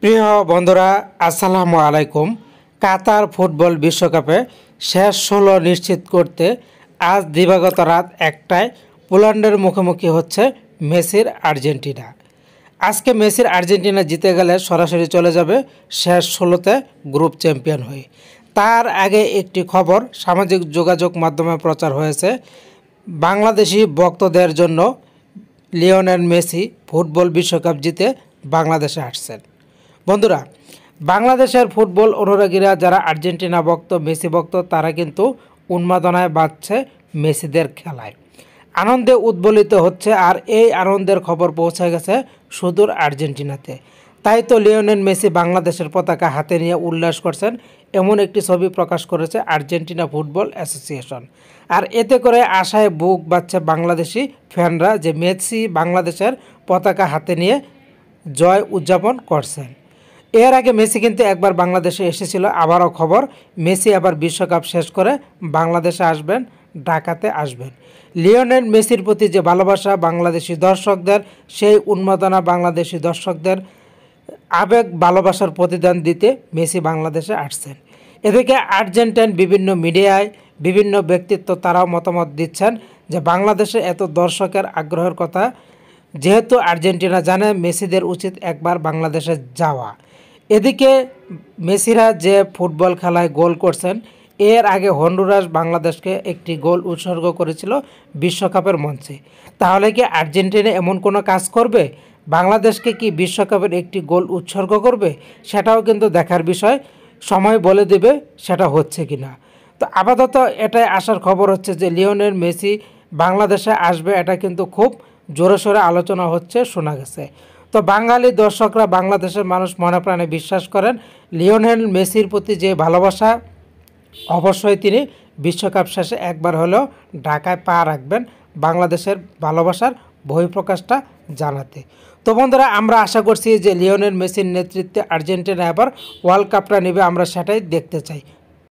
প্রিয় বন্ধুরা আসসালামু আলাইকুম কাতার ফুটবল বিশ্বকাপে শেষ ষোলো নিশ্চিত করতে আজ দিবাগত রাত একটায় পোল্যান্ডের মুখোমুখি হচ্ছে মেসির আর্জেন্টিনা আজকে মেসির আর্জেন্টিনা জিতে গেলে সরাসরি চলে যাবে শেষ ষোলোতে গ্রুপ চ্যাম্পিয়ন হয়ে তার আগে একটি খবর সামাজিক যোগাযোগ মাধ্যমে প্রচার হয়েছে বাংলাদেশি ভক্তদের জন্য লিওনেল মেসি ফুটবল বিশ্বকাপ জিতে বাংলাদেশে আসছেন বন্ধুরা বাংলাদেশের ফুটবল অনুরাগীরা যারা আর্জেন্টিনা ভক্ত মেসি ভক্ত তারা কিন্তু উন্মাদনায় বাঁচছে মেসিদের খেলায় আনন্দে উদ্বলিত হচ্ছে আর এই আনন্দের খবর পৌঁছে গেছে সুদূর আর্জেন্টিনাতে তাই তো লিওনেল মেসি বাংলাদেশের পতাকা হাতে নিয়ে উল্লাস করছেন এমন একটি ছবি প্রকাশ করেছে আর্জেন্টিনা ফুটবল অ্যাসোসিয়েশন আর এতে করে আশায় বুক বাচ্চা বাংলাদেশি ফ্যানরা যে মেসি বাংলাদেশের পতাকা হাতে নিয়ে জয় উদযাপন করছেন এর আগে মেসি কিন্তু একবার বাংলাদেশে এসেছিল আবারও খবর মেসি আবার বিশ্বকাপ শেষ করে বাংলাদেশে আসবেন ঢাকাতে আসবেন লিওনেল মেসির প্রতি যে ভালোবাসা বাংলাদেশি দর্শকদের সেই উন্মাদনা বাংলাদেশি দর্শকদের আবেগ ভালোবাসার প্রতিদান দিতে মেসি বাংলাদেশে আসছেন এদিকে আর্জেন্টাইন বিভিন্ন মিডিয়ায় বিভিন্ন ব্যক্তিত্ব তারাও মতামত দিচ্ছেন যে বাংলাদেশে এত দর্শকের আগ্রহের কথা যেহেতু আর্জেন্টিনা জানে মেসিদের উচিত একবার বাংলাদেশে যাওয়া এদিকে মেসিরা যে ফুটবল খেলায় গোল করছেন এর আগে হন্ডুরাস বাংলাদেশকে একটি গোল উৎসর্গ করেছিল বিশ্বকাপের মঞ্চে তাহলে কি আর্জেন্টিনা এমন কোনো কাজ করবে বাংলাদেশকে কি বিশ্বকাপের একটি গোল উৎসর্গ করবে সেটাও কিন্তু দেখার বিষয় সময় বলে দেবে সেটা হচ্ছে কি না তো আপাতত এটাই আসার খবর হচ্ছে যে লিওনের মেসি বাংলাদেশে আসবে এটা কিন্তু খুব জোরে সোরে আলোচনা হচ্ছে শোনা গেছে তো বাঙালি দর্শকরা বাংলাদেশের মানুষ মনে প্রাণে বিশ্বাস করেন লিওনেল মেসির প্রতি যে ভালোবাসা অবশ্যই তিনি বিশ্বকাপ শেষে একবার হলেও ঢাকায় পা রাখবেন বাংলাদেশের ভালোবাসার বহিঃপ্রকাশটা জানাতে তো বন্ধুরা আমরা আশা করছি যে লিওনেল মেসির নেতৃত্বে আর্জেন্টিনা এবার ওয়ার্ল্ড কাপটা নেবে আমরা সেটাই দেখতে চাই